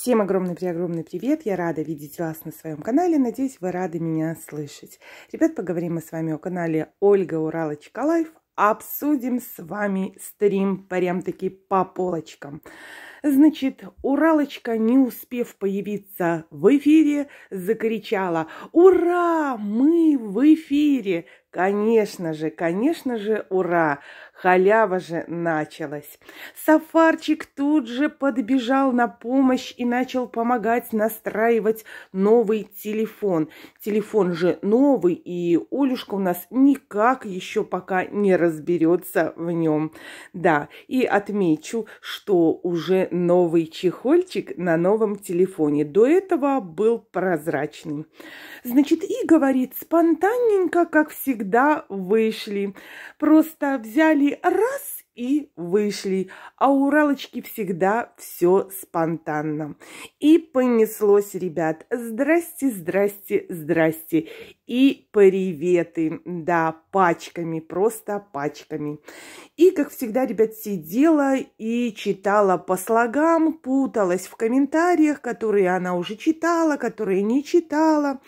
Всем огромный-преогромный привет! Я рада видеть вас на своем канале. Надеюсь, вы рады меня слышать. Ребят, поговорим мы с вами о канале Ольга Урала Чикалаев. Обсудим с вами стрим прям-таки по полочкам. Значит, Уралочка, не успев появиться в эфире, закричала «Ура! Мы в эфире!» Конечно же, конечно же, ура! Халява же началась. Сафарчик тут же подбежал на помощь и начал помогать настраивать новый телефон. Телефон же новый, и Олюшка у нас никак еще пока не разберется в нем. Да, и отмечу, что уже новый чехольчик на новом телефоне. До этого был прозрачный. Значит, и говорит, спонтанненько, как всегда, вышли. Просто взяли раз и вышли. А у Уралочки всегда все спонтанно. И понеслось, ребят. Здрасте, здрасте, здрасте. И приветы. Да, пачками, просто пачками. И, как всегда, ребят, сидела и читала по слогам, путалась в комментариях, которые она уже читала, которые не читала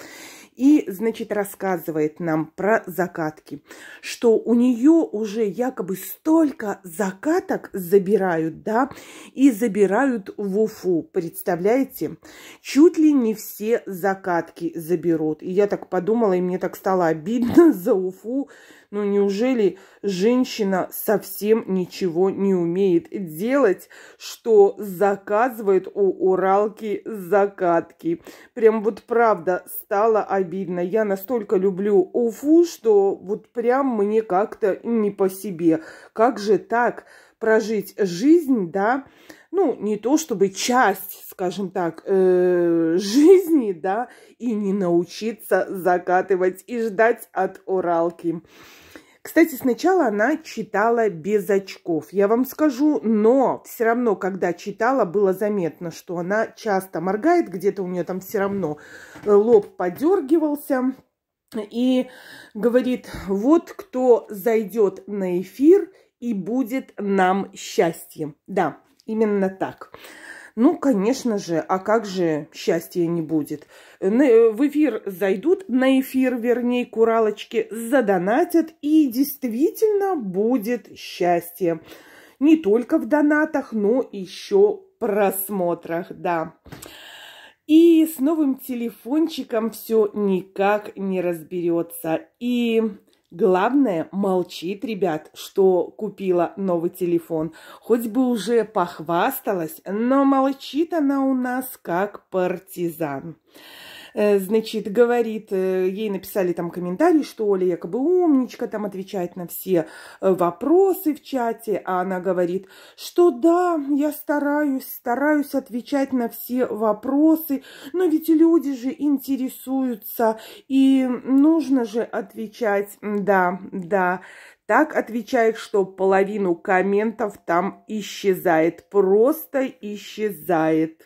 и, значит, рассказывает нам про закатки, что у нее уже якобы столько закаток забирают, да, и забирают в Уфу, представляете? Чуть ли не все закатки заберут. И я так подумала, и мне так стало обидно за Уфу. Ну, неужели женщина совсем ничего не умеет делать, что заказывает у Уралки закатки? Прям вот правда стало обидно обидно. Я настолько люблю Уфу, что вот прям мне как-то не по себе. Как же так прожить жизнь, да? Ну, не то чтобы часть, скажем так, э, жизни, да, и не научиться закатывать и ждать от Уралки. Кстати, сначала она читала без очков, я вам скажу, но все равно, когда читала, было заметно, что она часто моргает, где-то у нее там все равно э, лоб подергивался. И говорит, вот кто зайдет на эфир и будет нам счастьем. Да, именно так. Ну, конечно же, а как же счастья не будет? Э, в эфир зайдут, на эфир, вернее, куралочки задонатят, и действительно будет счастье. Не только в донатах, но еще в просмотрах, да. И с новым телефончиком все никак не разберется. И Главное, молчит, ребят, что купила новый телефон. Хоть бы уже похвасталась, но молчит она у нас как партизан. Э, значит, говорит, э, ей написали там комментарий, что Оля якобы умничка, там отвечает на все э, вопросы в чате, а она говорит, что да, я стараюсь, стараюсь отвечать на все вопросы, но ведь люди же интересуются, и нужно же отвечать, да, да, так отвечает, что половину комментов там исчезает, просто исчезает.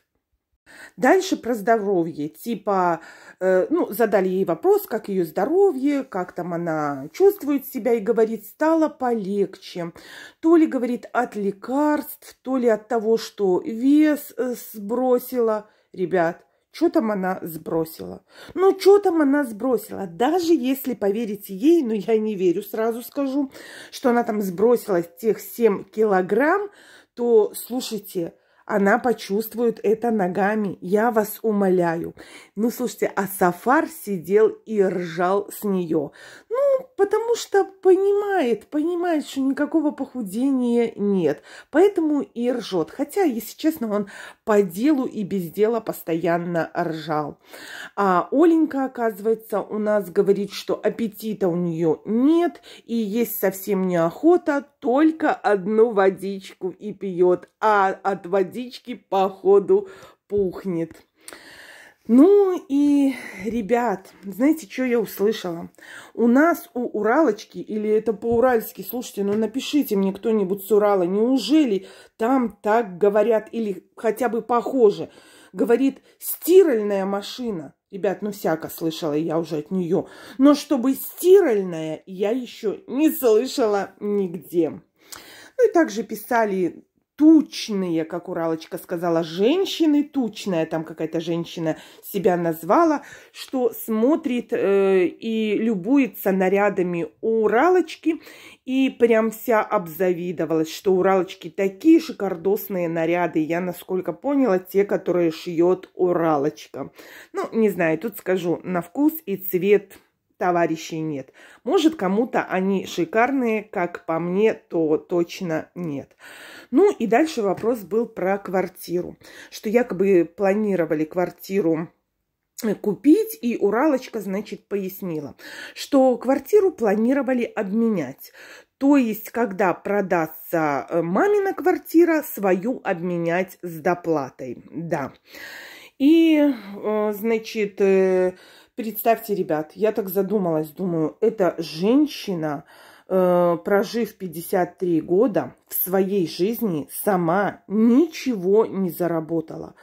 Дальше про здоровье. Типа, э, ну, задали ей вопрос, как ее здоровье, как там она чувствует себя, и говорит, стало полегче. То ли, говорит, от лекарств, то ли от того, что вес э, сбросила. Ребят, что там она сбросила? Ну, что там она сбросила? Даже если поверить ей, но я не верю, сразу скажу, что она там сбросила тех 7 килограмм, то, слушайте, она почувствует это ногами. Я вас умоляю. Ну, слушайте, а Сафар сидел и ржал с нее. Ну, Потому что понимает, понимает, что никакого похудения нет. Поэтому и ржет. Хотя, если честно, он по делу и без дела постоянно ржал. А Оленька, оказывается, у нас говорит, что аппетита у нее нет и есть совсем неохота, только одну водичку и пьет, а от водички походу ходу пухнет. Ну и, ребят, знаете, что я услышала? У нас, у Уралочки, или это по-уральски, слушайте, ну напишите мне кто-нибудь с Урала, неужели там так говорят или хотя бы похоже? Говорит, стиральная машина. Ребят, ну всяко слышала я уже от нее. Но чтобы стиральная, я еще не слышала нигде. Ну и также писали тучные, как Уралочка сказала, женщины тучная, там какая-то женщина себя назвала, что смотрит э, и любуется нарядами у Уралочки и прям вся обзавидовалась, что Уралочки такие шикардосные наряды, я насколько поняла, те, которые шьет Уралочка. Ну, не знаю, тут скажу, на вкус и цвет товарищей нет. Может, кому-то они шикарные, как по мне, то точно нет. Ну и дальше вопрос был про квартиру. Что якобы планировали квартиру э, купить, и Уралочка, значит, пояснила, что квартиру планировали обменять. То есть, когда продастся э, мамина квартира, свою обменять с доплатой. Да. И, э, значит, э, представьте, ребят, я так задумалась, думаю, эта женщина, э, прожив 53 года, в своей жизни сама ничего не заработала.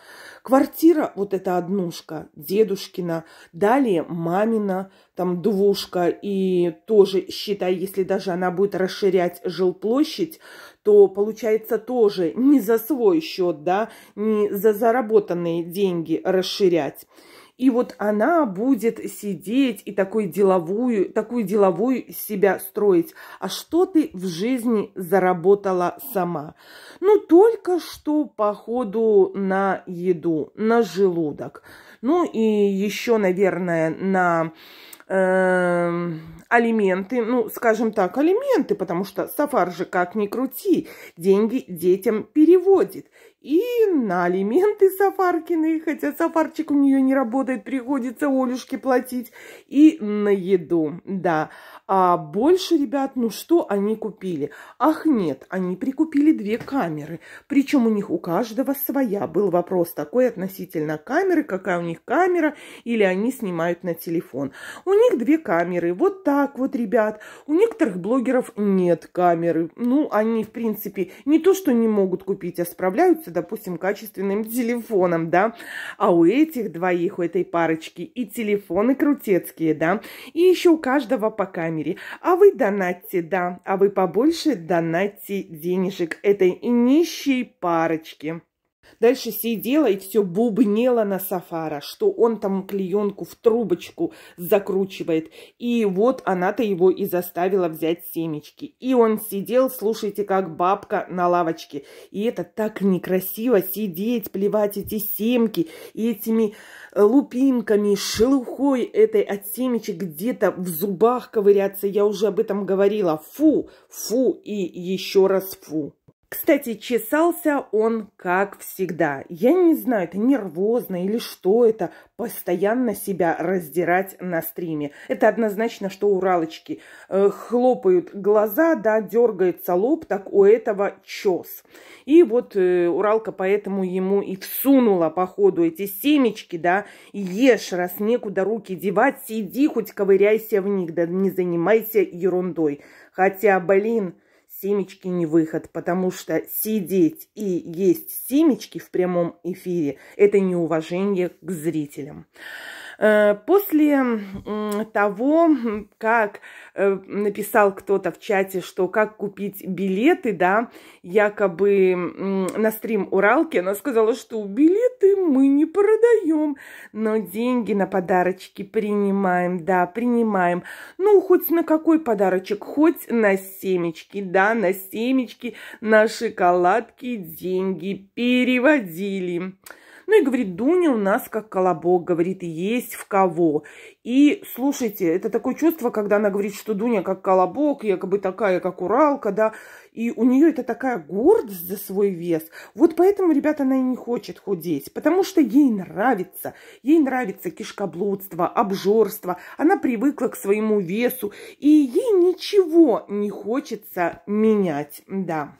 Квартира, вот эта однушка, дедушкина, далее мамина, там двушка, и тоже, считай, если даже она будет расширять жилплощадь, то получается тоже не за свой счет, да, не за заработанные деньги расширять. И вот она будет сидеть и такой деловую, такую деловую себя строить. А что ты в жизни заработала сама? Ну, только что походу на еду, на желудок. Ну, и еще, наверное, на э, алименты, ну, скажем так, алименты, потому что Сафар же как ни крути, деньги детям переводит. И на алименты Сафаркины, хотя Сафарчик у нее не работает, приходится Олюшке платить. И на еду, да. А больше, ребят, ну что они купили? Ах, нет, они прикупили две камеры. Причем у них у каждого своя. Был вопрос такой относительно камеры, какая у них камера, или они снимают на телефон. У них две камеры. Вот так вот, ребят. У некоторых блогеров нет камеры. Ну, они, в принципе, не то, что не могут купить, а справляются пользуются, допустим, качественным телефоном, да, а у этих двоих, у этой парочки и телефоны крутецкие, да, и еще у каждого по камере. А вы донатьте, да, а вы побольше донатьте денежек этой нищей парочке. Дальше сидела и все бубнела на Сафара, что он там клеенку в трубочку закручивает. И вот она-то его и заставила взять семечки. И он сидел, слушайте, как бабка на лавочке. И это так некрасиво сидеть, плевать эти семки и этими лупинками, шелухой этой от семечек где-то в зубах ковыряться. Я уже об этом говорила. Фу, фу и еще раз фу. Кстати, чесался он как всегда. Я не знаю, это нервозно или что это, постоянно себя раздирать на стриме. Это однозначно, что Уралочки э, хлопают глаза, да, дергается лоб, так у этого чес. И вот э, Уралка поэтому ему и всунула, походу, эти семечки, да, ешь, раз некуда руки девать, сиди, хоть ковыряйся в них, да не занимайся ерундой. Хотя, блин, семечки не выход, потому что сидеть и есть семечки в прямом эфире – это неуважение к зрителям. Э, после того, как э, написал кто-то в чате, что как купить билеты, да, якобы на стрим Уралки, она сказала, что билеты мы не продаем, но деньги на подарочки принимаем, да, принимаем. Ну, хоть на какой подарочек, хоть на семечки, да, на семечки, на шоколадки деньги переводили. Ну и говорит, Дуня у нас как колобок, говорит, есть в кого. И слушайте, это такое чувство, когда она говорит, что Дуня как колобок, якобы такая, как Уралка, да, и у нее это такая гордость за свой вес. Вот поэтому, ребята, она и не хочет худеть, потому что ей нравится. Ей нравится кишкоблудство, обжорство. Она привыкла к своему весу, и ей ничего не хочется менять, да.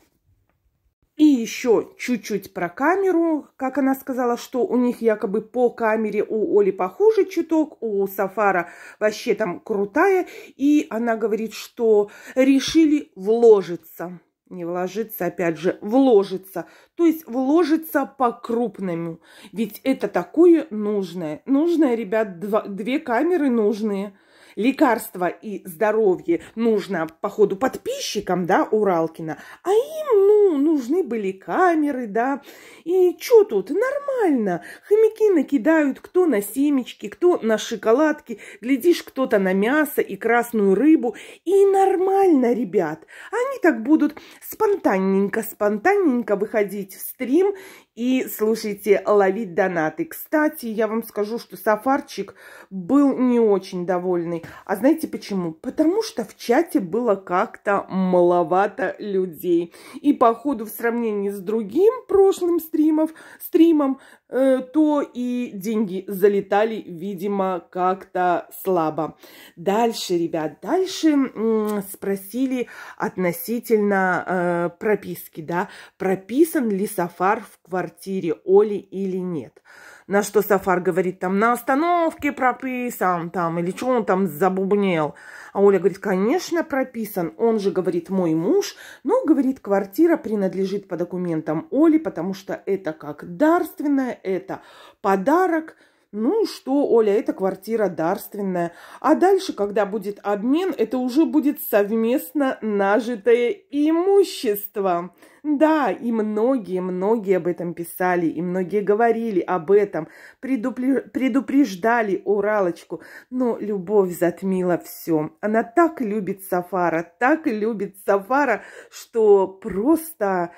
И еще чуть-чуть про камеру. Как она сказала, что у них якобы по камере у Оли похуже чуток, у Сафара вообще там крутая. И она говорит, что решили вложиться. Не вложиться, опять же, вложиться. То есть вложиться по-крупному. Ведь это такое нужное. Нужное, ребят, два, две камеры нужные – лекарства и здоровье нужно, походу, подписчикам, да, Уралкина, а им, ну, нужны были камеры, да, и что тут, нормально, хомяки накидают кто на семечки, кто на шоколадки, глядишь, кто-то на мясо и красную рыбу, и нормально, ребят, они так будут спонтанненько, спонтанненько выходить в стрим и слушайте, ловить донаты. Кстати, я вам скажу, что Сафарчик был не очень довольный. А знаете почему? Потому что в чате было как-то маловато людей. И походу в сравнении с другим прошлым стримов, стримом, э, то и деньги залетали, видимо, как-то слабо. Дальше, ребят, дальше э, спросили относительно э, прописки, да, прописан ли Сафар в квартире квартире Оли или нет. На что Сафар говорит, там, на остановке прописан, там, или что он там забубнел. А Оля говорит, конечно, прописан. Он же, говорит, мой муж. Но, ну, говорит, квартира принадлежит по документам Оли, потому что это как дарственное, это подарок. Ну что, Оля, эта квартира дарственная. А дальше, когда будет обмен, это уже будет совместно нажитое имущество. Да, и многие-многие об этом писали, и многие говорили об этом, предупреждали Уралочку, но любовь затмила все. Она так любит Сафара, так любит Сафара, что просто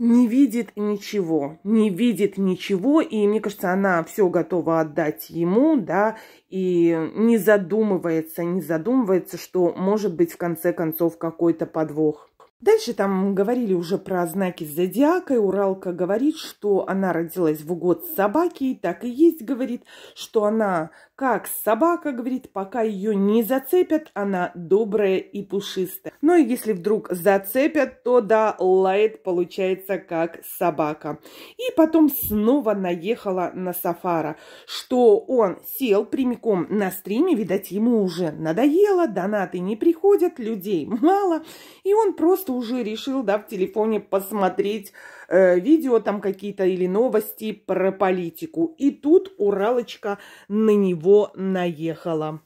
не видит ничего, не видит ничего, и мне кажется, она все готова отдать ему, да, и не задумывается, не задумывается, что может быть в конце концов какой-то подвох. Дальше там говорили уже про знаки зодиака, и Уралка говорит, что она родилась в год собаки, и так и есть, говорит, что она как собака, говорит, пока ее не зацепят, она добрая и пушистая. Ну и если вдруг зацепят, то да, лает получается как собака. И потом снова наехала на Сафара, что он сел прямиком на стриме, видать, ему уже надоело, донаты не приходят, людей мало, и он просто просто уже решил, да, в телефоне посмотреть э, видео там какие-то или новости про политику. И тут Уралочка на него наехала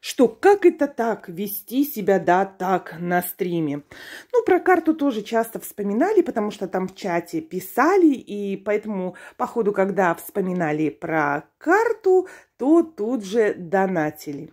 что как это так вести себя, да, так на стриме. Ну, про карту тоже часто вспоминали, потому что там в чате писали, и поэтому, по ходу когда вспоминали про карту, то тут же донатили.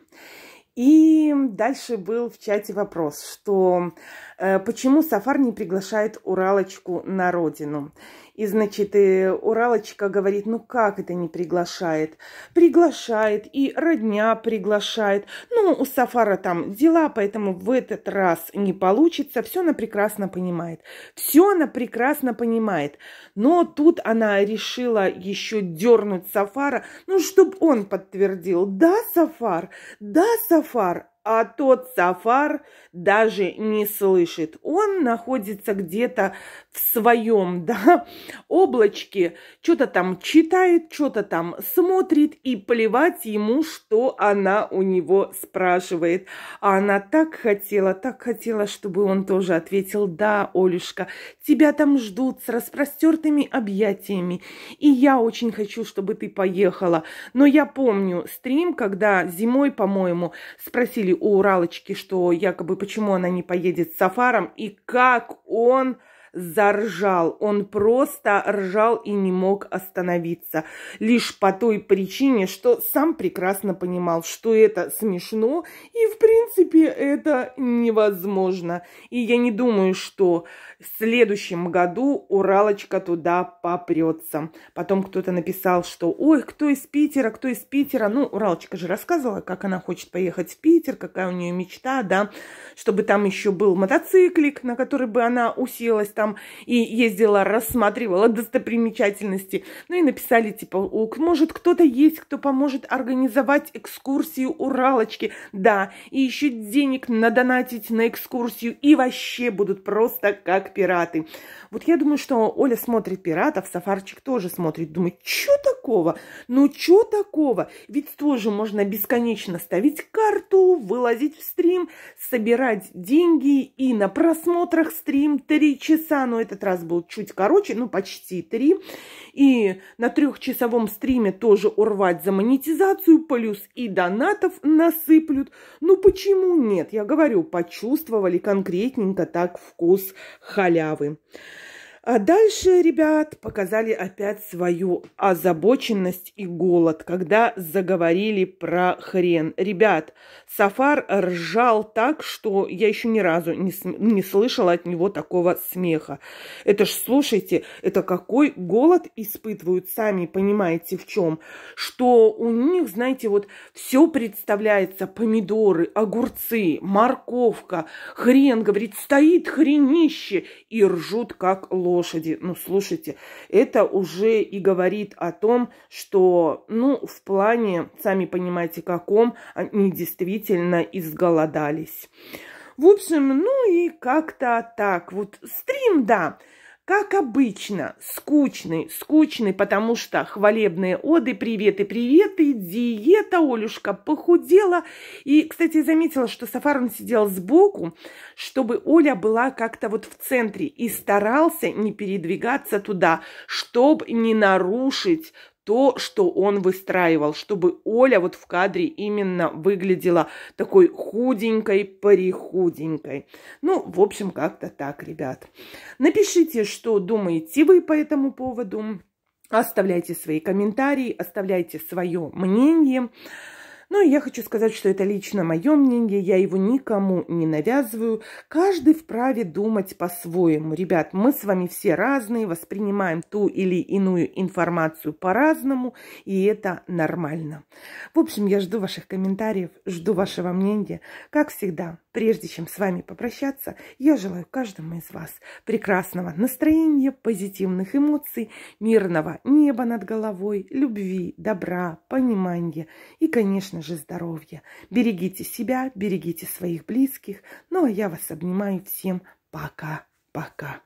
И дальше был в чате вопрос, что э, почему Сафар не приглашает Уралочку на родину. И, значит, и э, Уралочка говорит, ну как это не приглашает? Приглашает, и родня приглашает. Ну, у Сафара там дела, поэтому в этот раз не получится. Все она прекрасно понимает. Все она прекрасно понимает. Но тут она решила еще дернуть Сафара, ну, чтобы он подтвердил. Да, Сафар, да, Сафар, а тот Сафар даже не слышит. Он находится где-то в своем, да, облачке, что-то там читает, что-то там смотрит, и плевать ему, что она у него спрашивает. А она так хотела, так хотела, чтобы он тоже ответил, да, Олюшка, тебя там ждут с распростертыми объятиями, и я очень хочу, чтобы ты поехала. Но я помню стрим, когда зимой, по-моему, спросили у Уралочки, что якобы почему она не поедет с Сафаром, и как он заржал. Он просто ржал и не мог остановиться. Лишь по той причине, что сам прекрасно понимал, что это смешно и, в принципе, это невозможно. И я не думаю, что в следующем году Уралочка туда попрется. Потом кто-то написал, что «Ой, кто из Питера, кто из Питера?» Ну, Уралочка же рассказывала, как она хочет поехать в Питер, какая у нее мечта, да, чтобы там еще был мотоциклик, на который бы она уселась там там и ездила, рассматривала достопримечательности. Ну и написали, типа, может, кто-то есть, кто поможет организовать экскурсию Уралочки. Да, и еще денег надонатить на экскурсию. И вообще будут просто как пираты. Вот я думаю, что Оля смотрит пиратов, Сафарчик тоже смотрит. Думает, что такого? Ну, что такого? Ведь тоже можно бесконечно ставить карту, вылазить в стрим, собирать деньги и на просмотрах стрим 3 часа часа, но этот раз был чуть короче, ну почти три. И на трехчасовом стриме тоже урвать за монетизацию, плюс и донатов насыплют. Ну почему нет? Я говорю, почувствовали конкретненько так вкус халявы. А дальше, ребят, показали опять свою озабоченность и голод, когда заговорили про хрен. Ребят, Сафар ржал так, что я еще ни разу не, не слышала от него такого смеха. Это ж, слушайте, это какой голод испытывают сами, понимаете, в чем? Что у них, знаете, вот все представляется, помидоры, огурцы, морковка, хрен, говорит, стоит хренище, и ржут как лошадь лошади. Ну, слушайте, это уже и говорит о том, что, ну, в плане, сами понимаете, каком, они действительно изголодались. В общем, ну и как-то так. Вот стрим, да, как обычно, скучный, скучный, потому что хвалебные оды, приветы, приветы, диета, Олюшка похудела. И, кстати, заметила, что Сафарон сидел сбоку, чтобы Оля была как-то вот в центре и старался не передвигаться туда, чтобы не нарушить то, что он выстраивал, чтобы Оля вот в кадре именно выглядела такой худенькой, парихуденькой. Ну, в общем, как-то так, ребят. Напишите, что думаете вы по этому поводу. Оставляйте свои комментарии, оставляйте свое мнение. Но ну, я хочу сказать, что это лично мое мнение, я его никому не навязываю. Каждый вправе думать по-своему. Ребят, мы с вами все разные, воспринимаем ту или иную информацию по-разному, и это нормально. В общем, я жду ваших комментариев, жду вашего мнения. Как всегда, прежде чем с вами попрощаться, я желаю каждому из вас прекрасного настроения, позитивных эмоций, мирного неба над головой, любви, добра, понимания и, конечно, конечно же, здоровья. Берегите себя, берегите своих близких. Ну, а я вас обнимаю всем. Пока-пока.